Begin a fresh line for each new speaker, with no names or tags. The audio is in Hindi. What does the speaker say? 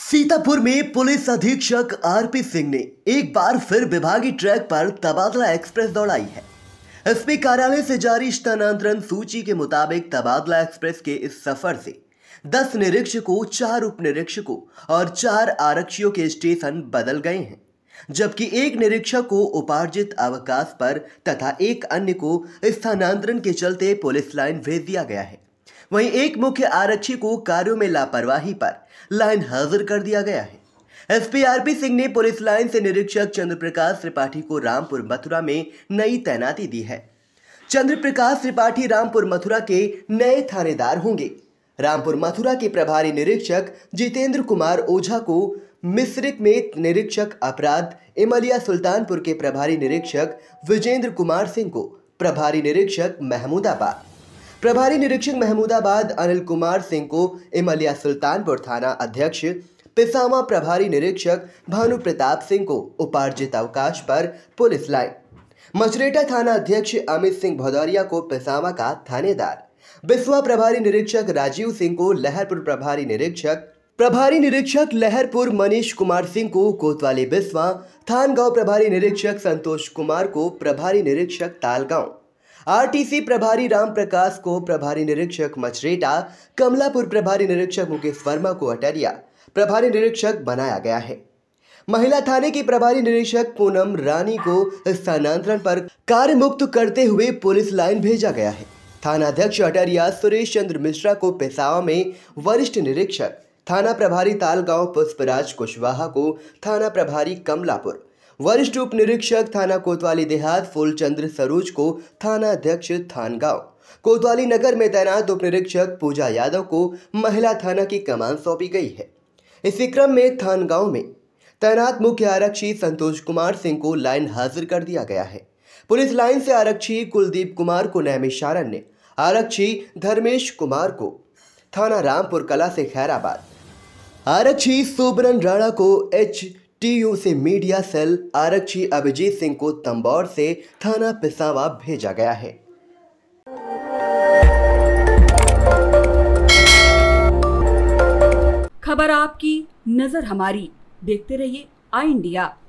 सीतापुर में पुलिस अधीक्षक आरपी सिंह ने एक बार फिर विभागीय ट्रैक पर तबादला एक्सप्रेस दौड़ाई है एसपी कार्यालय से जारी स्थानांतरण सूची के मुताबिक तबादला एक्सप्रेस के इस सफर से दस निरीक्षकों चार उप निरीक्षकों और चार आरक्षियों के स्टेशन बदल गए हैं जबकि एक निरीक्षक को उपार्जित अवकाश पर तथा एक अन्य को स्थानांतरण के चलते पुलिस लाइन भेज दिया गया है वहीं एक मुख्य आरक्षी को कार्यों में लापरवाही पर लाइन हाजिर कर दिया गया है एसपी सिंह ने पुलिस लाइन से निरीक्षक चंद्रप्रकाश त्रिपाठी को रामपुर मथुरा में नई तैनाती दी है चंद्रप्रकाश त्रिपाठी रामपुर मथुरा के नए थानेदार होंगे रामपुर मथुरा के प्रभारी निरीक्षक जितेंद्र कुमार ओझा को मिश्रित में निरीक्षक अपराध इमलिया सुल्तानपुर के प्रभारी निरीक्षक विजेंद्र कुमार सिंह को प्रभारी निरीक्षक महमूदाबाद प्रभारी निरीक्षक महमूदाबाद अनिल कुमार सिंह को इमलिया सुल्तानपुर थाना अध्यक्ष पिसावा प्रभारी निरीक्षक भानु प्रताप सिंह को उपार्जित अवकाश पर पुलिस लाइन मचरेटा थाना अध्यक्ष अमित सिंह भदौरिया को पिसावा का थानेदार बिस्वा प्रभारी निरीक्षक राजीव सिंह को लहरपुर प्रभारी निरीक्षक प्रभारी निरीक्षक लहरपुर मनीष कुमार सिंह को कोतवाली बिस्वा थानगांव प्रभारी निरीक्षक संतोष कुमार को प्रभारी निरीक्षक तालगांव आरटीसी प्रभारी राम प्रकाश को प्रभारी निरीक्षक मचरेटा कमलापुर प्रभारी निरीक्षक मुकेश वर्मा को अटरिया प्रभारी निरीक्षक बनाया गया है महिला थाने की प्रभारी निरीक्षक पूनम रानी को स्थानांतरण पर कार्य मुक्त करते हुए पुलिस लाइन भेजा गया है थाना अध्यक्ष अटरिया सुरेश चंद्र मिश्रा को पेशावा में वरिष्ठ निरीक्षक थाना प्रभारी तालगांव पुष्पराज कुशवाहा को थाना प्रभारी कमलापुर वरिष्ठ उप निरीक्षक थाना कोतवाली देहात फूलचंद्र सरोज को थाना अध्यक्ष थानगांव कोतवाली नगर में तैनात उप निरीक्षक पूजा यादव को महिला थाना की कमान सौंपी गई है इसी क्रम में थानगांव में तैनात मुख्य आरक्षी संतोष कुमार सिंह को लाइन हाजिर कर दिया गया है पुलिस लाइन से आरक्षी कुलदीप कुमार को नैमिशारण ने आरक्षी धर्मेश कुमार को थाना रामपुर कला से खैराबाद आरक्षी सुबरन राणा को एच टीयूसी मीडिया सेल आरक्षी अभिजीत सिंह को तंबौर से थाना पिसावा भेजा गया है खबर आपकी नजर हमारी देखते रहिए आई इंडिया